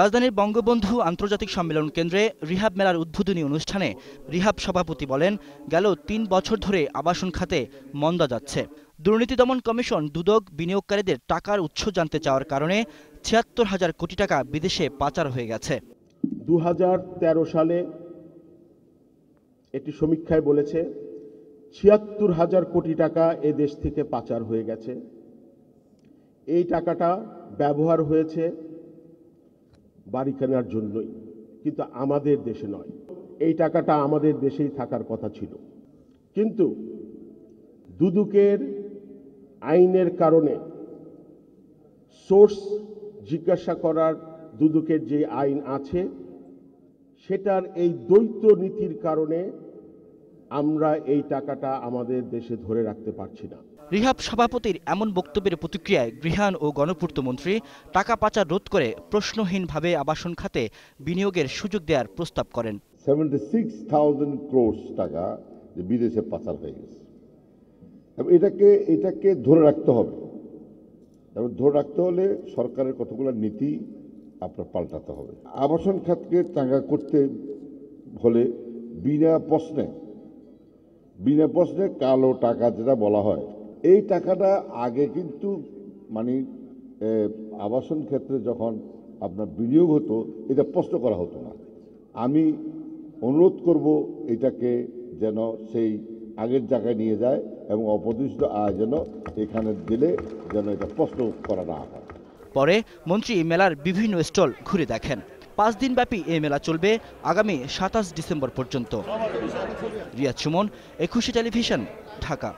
রাজধানীর বঙ্গবন্ধু আন্তর্জাতিক সম্মেলন কেন্দ্রে রিহাব মেলার উদ্বোধনী অনুষ্ঠানে রিহাব সভাপতি বলেন গেল তিন বছর ধরে আবাসন খাতে মন্দা যাচ্ছে দুর্নীতি দমন কমিশন দুদক বিনিয়োগকারীদের টাকার উৎস জানতে চাওয়ার কারণে ছিয়াত্তর হাজার কোটি টাকা বিদেশে পাচার হয়ে গেছে দু সালে একটি সমীক্ষায় বলেছে ছিয়াত্তর হাজার কোটি টাকা এ দেশ থেকে পাচার হয়ে গেছে এই টাকাটা ব্যবহার হয়েছে বাড়ি কেনার জন্যই কিন্তু আমাদের দেশে নয় এই টাকাটা আমাদের দেশেই থাকার কথা ছিল কিন্তু দুদুকের আইনের কারণে সোর্স জিজ্ঞাসা করার দুদুকের যে আইন আছে সেটার এই দ্বৈত নীতির কারণে আমরা এই টাকাটা আমাদের দেশে ধরে রাখতে পারছি না রিহাব সভাপতির এমন বক্তব্যের প্রতিক্রিয়ায় গৃহায়ণ ও গণপূর্ত মন্ত্রী টাকা পাচার রোধ করে প্রশ্নহীনভাবে আবাসন খাতে বিনিয়োগের সুযোগ দেওয়ার প্রস্তাব করেন সেভেন্টি সিক্স থাউজেন্ড ক্রোর্স টাকা বিদেশে পাচার হয়ে গেছে এটাকে এটাকে ধরে রাখতে হবে এবং ধরে রাখতে হলে সরকারের কতগুলো নীতি আপনার পাল্টাতে হবে আবাসন খাতকে টাকা করতে হলে বিনা প্রশ্নে বিনা প্রশ্নে কালো টাকা যেটা বলা হয় এই টাকাটা আগে কিন্তু মানে আবাসন ক্ষেত্রে যখন আপনার বিনিয়োগ হতো এটা প্রশ্ন করা হতো না আমি অনুরোধ করব এটাকে যেন সেই আগের জায়গায় নিয়ে যায় এবং অপদৃষ্ট আয় যেন এখানে দিলে যেন এটা প্রশ্ন করা না হয় পরে মন্ত্রী মেলার বিভিন্ন স্টল ঘুরে দেখেন পাঁচ দিনব্যাপী এ মেলা চলবে আগামী সাতাশ ডিসেম্বর পর্যন্ত রিয়াজ সুমন একুশে টেলিভিশন ঢাকা